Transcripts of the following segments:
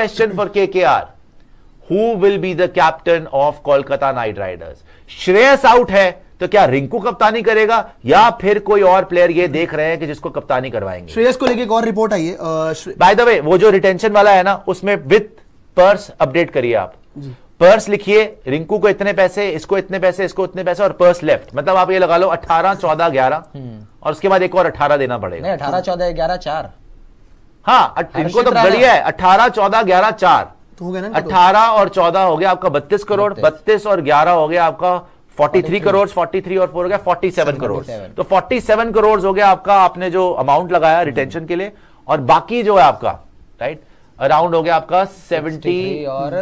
question for KKR. Who will be the captain of Kolkata Knight Riders? Shreyas out है तो क्या रिंकू कप्तानी करेगा या फिर कोई और प्लेयर ये देख रहे हैं कि जिसको कप्तानी करवाएंगे श्रेयस को लेके एक और रिपोर्ट आई है बाय द वे वो जो रिटेंशन वाला है ना उसमें विद पर्स अपडेट करिए आप पर्स लिखिए रिंकू को इतने पैसे इसको इतने पैसे इसको इतने पैसे और पर्स लेफ्ट मतलब आप ये लगा लो अठारह चौदह ग्यारह हम्म। और उसके बाद एक और अठारह देना पड़ेगा अठारह चौदह ग्यारह चार हाँ इनको तो बढ़िया है अठारह चौदह ग्यारह चार तो हो गया अठारह और चौदह हो गया आपका बत्तीस करोड़ बत्तीस और ग्यारह हो गया आपका 43 करोड़ 43 और 4 हो गया 47 करोड़ तो 47 करोड़ हो गया आपका आपने जो अमाउंट लगाया रिटेंशन के लिए और बाकी जो है आपका राइट अराउंड हो गया आपका 70 और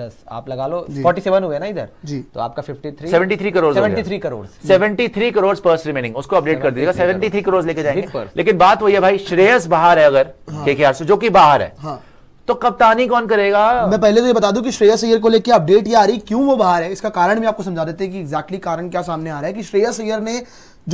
दस आप लगा लो फोर्टी सेवन हुए ना इधर जी तो आपका fifty three seventy three crore seventy three crore seventy three crore purse remaining उसको अपडेट कर दीजिएगा सेवेंटी थ्री करोड़ लेके जाएंगे लेकिन बात वही है भाई श्रेयस बाहर है अगर के हाँ। के से जो की बाहर है हाँ। तो कप्तानी कौन करेगा मैं पहले तो ये बता दूं कि श्रेयस अय्यर को लेकर अपडेट ये आ रही क्यों वो बाहर है इसका कारण भी आपको समझा देते हैं कि एग्जैक्टली कारण क्या सामने आ रहा है कि श्रेयस अय्यर ने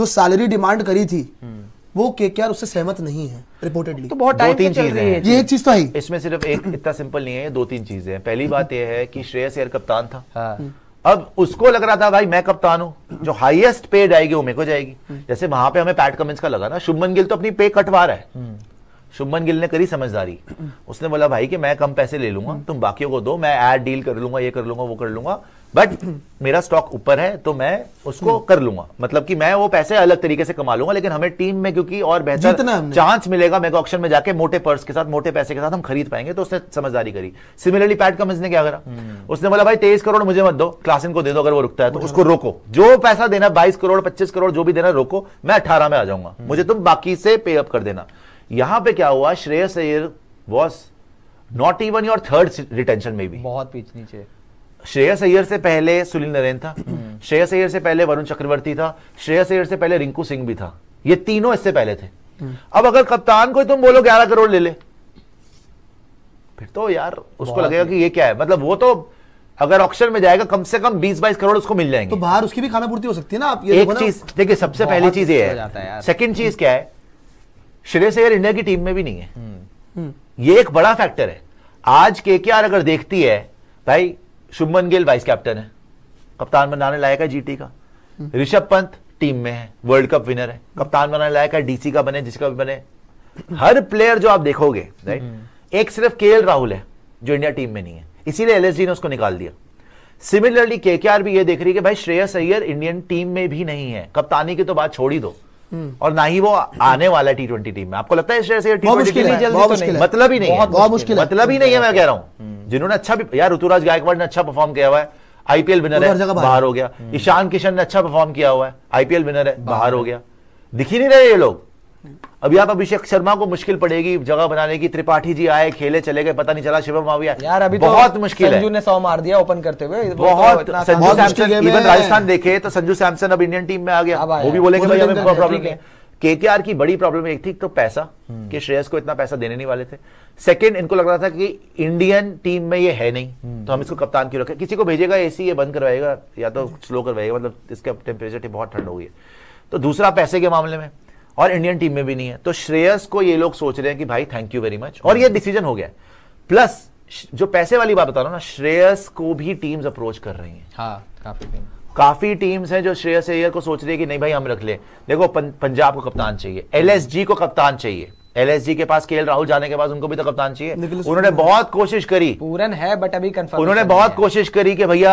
जो सैलरी डिमांड करी थी हम्म। वो के के उससे सहमत नहीं है रिपोर्टेडली तो बहुत टाइम चीज है ये एक चीज तो है इसमें सिर्फ एक इतना सिंपल नहीं है दो तीन चीजें हैं पहली बात यह है कि श्रेयस सेयर कप्तान था हाँ। हम्म। अब उसको लग रहा था भाई मैं कप्तान हूं जो हाईएस्ट पे जाएगी वो मेरे को जाएगी हम्म। जैसे वहां पे हमें पैट कमिंस का लगा ना शुभमन गिल तो अपनी पे कटवा रहा है हम्म। शुभमन गिल ने करी समझदारी उसने बोला भाई कि मैं कम पैसे ले लूंगा तुम बाकियों को दो मैं एड डील कर लूंगा ये कर लूंगा वो कर लूंगा बट मेरा स्टॉक ऊपर है तो मैं उसको कर लूंगा मतलब कि मैं वो पैसे अलग तरीके से कमा लूंगा लेकिन हमें टीम में क्योंकि और बेहतर चांस मिलेगा मेगा ऑप्शन में जाके मोटे पर्स के साथ मोटे पैसे के साथ हम खरीद पाएंगे तो उसने समझदारी करी सिमिलरली पैट कमिंस ने क्या करा हम्म। उसने बोला भाई तेईस करोड़ मुझे मत दो क्लासिन को दे दो अगर वो रुकता है तो उसको रोको जो पैसा देना बाईस करोड़ पच्चीस करोड़ जो भी देना रोको मैं अठारह में आ जाऊंगा हम्म। मुझे तुम बाकी से पे अप कर देना यहां पे क्या हुआ Shreyas Iyer was not even your third retention में भी बहुत पीछे नीचे श्रेयस अयर से पहले सुनील नरेन था हम्म। श्रेयस अयर से पहले वरुण चक्रवर्ती था श्रेयस अयर से पहले रिंकू सिंह भी था ये तीनों इससे पहले थे हम्म। अब अगर कप्तान को तुम बोलो ग्यारह करोड़ ले ले फिर तो यार उसको लगेगा कि ये क्या है मतलब वो तो अगर ऑक्शन में जाएगा कम से कम बीस बाईस करोड़ उसको मिल जाएंगे तो बाहर उसकी भी खाना पूर्ति हो सकती है ना आप ये एक चीज देखिए सबसे पहली चीज ये है सेकंड चीज क्या है श्रेय अय्यर इंडिया की टीम में भी नहीं है यह हम्म। हम्म। ये एक बड़ा फैक्टर है आज के के अगर देखती है भाई शुभमन गिल वाइस कैप्टन है कप्तान बनाने लायक है जीटी का हम्म। ऋषभ पंत टीम में है वर्ल्ड कप विनर है कप्तान बनाने लायक है डीसी का बने जिसका भी बने हर प्लेयर जो आप देखोगे राइट एक सिर्फ के राहुल है जो इंडिया टीम में नहीं है इसीलिए एल ने उसको निकाल दिया सिमिलरली के भी ये देख रही है कि भाई श्रेयस अय्यर इंडियन टीम में भी नहीं है कप्तानी की तो बात छोड़ ही दो और ना ही वो आने वाला टी ट्वेंटी टीम में आपको लगता है इस तो मतलब ही नहीं है मतलब ही नहीं है मैं कह रहा हूँ हम्म। जिन्होंने अच्छा भी यार ऋतुराज गायकवाड़ ने अच्छा परफॉर्म किया हुआ है आईपीएल विनर है बाहर हो गया हम्म। ईशान किशन ने अच्छा परफॉर्म किया हुआ है आईपीएल विनर है बाहर हो गया दिख ही नहीं रहे ये लोग अभी आप अभिषेक शर्मा को मुश्किल पड़ेगी जगह बनाने की त्रिपाठी जी आए खेले चले गए पता नहीं चला शिवम माविया यार अभी तो बहुत तो मुश्किल है संजू ने सौ मार दिया ओपन करते हुए तो बहुत संजू सैमसन इवन राजस्थान देखे तो संजू सैमसन अब इंडियन टीम में आ गया वो भी बोले प्रॉब्लम तो केकेआर की बड़ी प्रॉब्लम एक थी तो पैसा हम्म। कि श्रेयस को इतना पैसा देने नहीं वाले थे सेकंड इनको लग रहा था कि इंडियन टीम में ये है नहीं हम्म। तो हम इसको कप्तान क्यों रखें किसी को भेजेगा एसी ये बंद करवाएगा या तो हम्म। स्लो करवाएगा मतलब इसका टेम्परेचर बहुत ठंड हो गई है तो दूसरा पैसे के मामले में और इंडियन टीम में भी नहीं है तो श्रेयस को ये लोग सोच रहे हैं कि भाई थैंक यू वेरी मच और ये डिसीजन हो गया प्लस जो पैसे वाली बात बता रहा हूं ना श्रेयस को भी टीम्स अप्रोच कर रही है हाँ काफी टीम काफी टीम्स हैं जो श्रेयस अय्यर को सोच रही है कि नहीं भाई हम रख ले देखो पंजाब को कप्तान चाहिए एलएसजी को कप्तान चाहिए एलएसजी के पास केएल राहुल जाने के बाद उनको भी तो कप्तान चाहिए उन्होंने बहुत कोशिश करी पूरन है बट अभी कंफर्म उन्होंने बहुत कोशिश करी कि भैया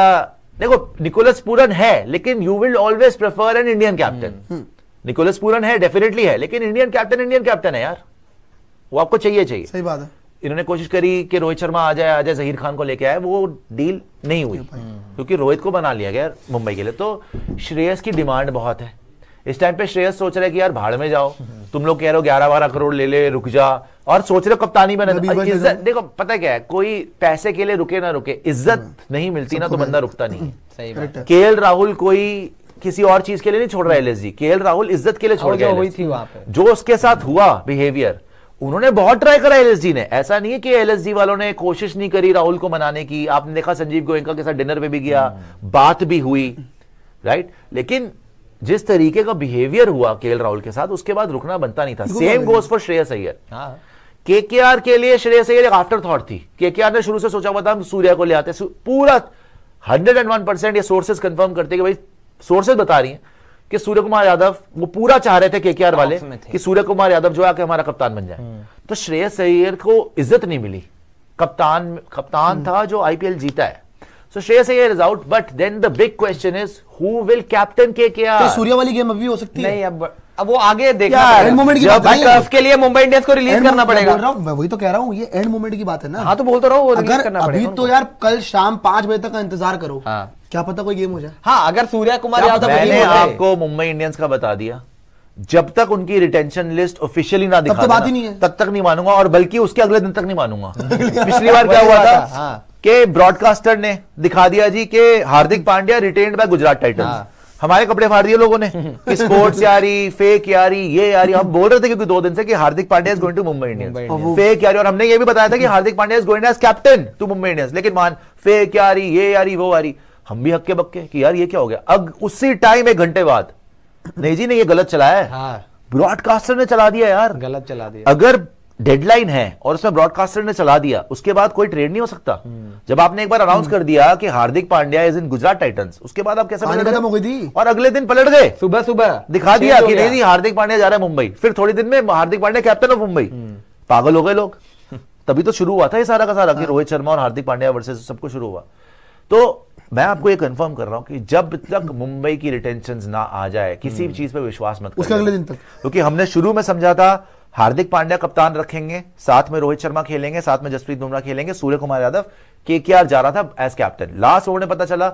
देखो निकोलस पूरन है लेकिन you will always prefer an Indian captain Nicholas Pooran है डेफिनेटली है लेकिन इंडियन कैप्टन इंडियन कैप्टन है यार वो आपको चाहिए चाहिए सही बात है इन्होंने कोशिश करी कि रोहित शर्मा आ जाए आ जाए जहीर खान को लेके आए वो डील नहीं हुई हम्म। क्योंकि रोहित को बना लिया गया मुंबई के लिए तो श्रेयस की डिमांड बहुत है इस टाइम पे श्रेयस सोच रहे कि यार भाड़ में जाओ हम्म। तुम लोग कह रहे हो ग्यारह बारह करोड़ ले ले रुक जा और सोच रहे हो कप्तानी बने इज्जत देखो पता क्या है कोई पैसे के लिए रुके ना रुके इज्जत हम्म। नहीं मिलती ना तो बंदा रुकता नहीं के राहुल कोई किसी और चीज के लिए नहीं छोड़ रहा के एल राहुल इज्जत के लिए छोड़ गया हुई थी वहां पे जो उसके साथ हुआ बिहेवियर उन्होंने बहुत ट्राई करा एलएसजी ने ऐसा नहीं है कि एलएसजी वालों ने कोशिश नहीं करी राहुल को मनाने की आपने देखा संजीव गोयंका के साथ डिनर पे भी गया हम्म। बात भी हुई राइट लेकिन जिस तरीके का बिहेवियर हुआ के राहुल के साथ उसके बाद रुकना बनता नहीं था same goes for Shreyas Iyer के हाँ। के आर के लिए श्रेयस अय्यर एक आफ्टर थॉट थी के के आर ने शुरू से सोचा हुआ था हम सूर्या को ले आते पूरा हंड्रेड एंड वन परसेंट ये सोर्सेज कंफर्म करते कि भाई सोर्सेज बता रही हैं कि सूर्य कुमार यादव वो पूरा चाह रहे थे केकेआर वाले कि सूर्य कुमार यादव जो आके हमारा कप्तान बन जाए हम्म। तो श्रेय सैयर को इज्जत नहीं मिली कप्तान कप्तान हम्म। था जो आईपीएल जीता है so Shreyas Iyer is out but then the big question is who will captain आर सूर्य वाली गेम अभी हो सकती है नहीं अब अब वो आगे देखना के लिए मुंबई इंडियंस को रिलीज करना पड़ेगा बोल रहा मैं वही तो कह रहा हूँ ये एंड मोमेंट की बात है ना हाँ तो बोलते रहो अगर करना अभी तो यार कल शाम पांच बजे तक का इंतजार करो हाँ। क्या पता कोई गेम हो जाए हाँ अगर सूर्या कुमार यादव आपको मुंबई इंडियंस का बता दिया जब तक उनकी रिटेंशन लिस्ट ऑफिशियली ना दिखा तब बात ही नहीं है तब तक नहीं मानूंगा और बल्कि उसके अगले दिन तक नहीं मानूंगा पिछली बार क्या हुआ था हाँ। कि ब्रॉडकास्टर ने दिखा दिया जी के Hardik Pandya retained by Gujarat Titans हमारे कपड़े फाड़ दिए लोगों ने स्पोर्ट्स यारी फेक यारी ये यारी हम बोल रहे थे क्योंकि दो दिन से कि Hardik Pandya is going to Mumbai Indians fake यारी और हमने ये भी बताया था कि Hardik Pandya is going as captain to Mumbai Indians लेकिन मान फेक यारी ये यारी वो यारी हम भी हक्के बक्के कि यार ये क्या हो गया अब उसी टाइम एक घंटे बाद जी ने ये गलत चलाया है ब्रॉडकास्टर हाँ। ने चला दिया यार गलत चला दिया अगर डेडलाइन है और उसमें ब्रॉडकास्टर ने चला दिया उसके बाद कोई ट्रेड नहीं हो सकता जब आपने एक बार अनाउंस हम्म। कर दिया कि Hardik Pandya is in Gujarat Titans उसके बाद आप कैसे खत्म तो हो गई थी और अगले दिन पलट गए सुबह सुबह दिखा दिया कि नहीं हार्दिक पांड्या जा रहा है मुंबई फिर थोड़ी दिन में हार्दिक पांड्या कैप्टन ऑफ मुंबई हम्म। पागल हो गए लोग तभी तो शुरू हुआ था ये सारा का सारा कि हाँ। रोहित शर्मा और हार्दिक पांड्या वर्सेस सबको शुरू हुआ तो मैं आपको ये कंफर्म कर रहा हूं कि जब तक मुंबई की रिटेंशन ना आ जाए किसी हम्म। भी चीज पर विश्वास मत उसके अगले दिन तक क्योंकि हमने शुरू में समझा था हार्दिक पांड्या कप्तान रखेंगे साथ में रोहित शर्मा खेलेंगे साथ में जसप्रीत बुमराह खेलेंगे सूर्य कुमार यादव के के आर जा रहा था एज कैप्टन लास्ट ओवर में पता चला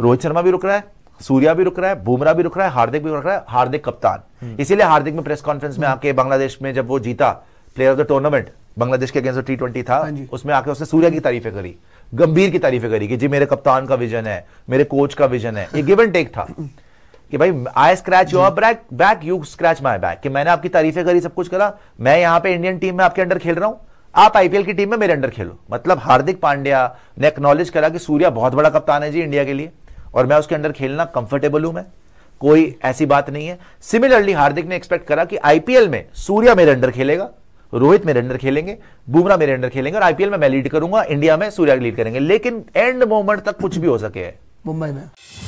रोहित शर्मा भी रुक रहा है सूर्या भी रुक रहा है बुमराह भी रुक रहा है हार्दिक भी रुक रहा है हार्दिक कप्तान हम्म। इसीलिए हार्दिक में प्रेस कॉन्फ्रेंस में हम्म। आके बांग्लादेश में जब वो जीता player of the tournament Bangladesh के अगेंस्ट टी ट्वेंटी था हाँ उसमें आके उसने सूर्या की तारीफें करी गंभीर की तारीफें करी कि जी मेरे कप्तान का विजन है मेरे कोच का विजन है ये गिव एंड टेक था हम्म। कि भाई I scratch your back back you scratch my back कि मैंने आपकी तारीफें करी सब कुछ करा मैं यहां पे इंडियन टीम में आपके अंडर खेल रहा हूं आप आईपीएल की टीम में मेरे अंडर खेलो मतलब हार्दिक पांड्या ने एक्नॉलेज करा कि सूर्या बहुत बड़ा कप्तान है जी इंडिया के लिए और मैं उसके अंडर खेलना कंफर्टेबल हूं मैं कोई ऐसी बात नहीं है सिमिलरली हार्दिक ने एक्सपेक्ट करा कि आईपीएल में सूर्या मेरे अंडर खेलेगा रोहित मेरे अंडर खेलेंगे बुमराह मेरे अंडर खेलेंगे और आईपीएल में मैं लीड करूंगा इंडिया में सूर्या लीड करेंगे लेकिन एंड मोमेंट तक कुछ भी हो सके मुंबई में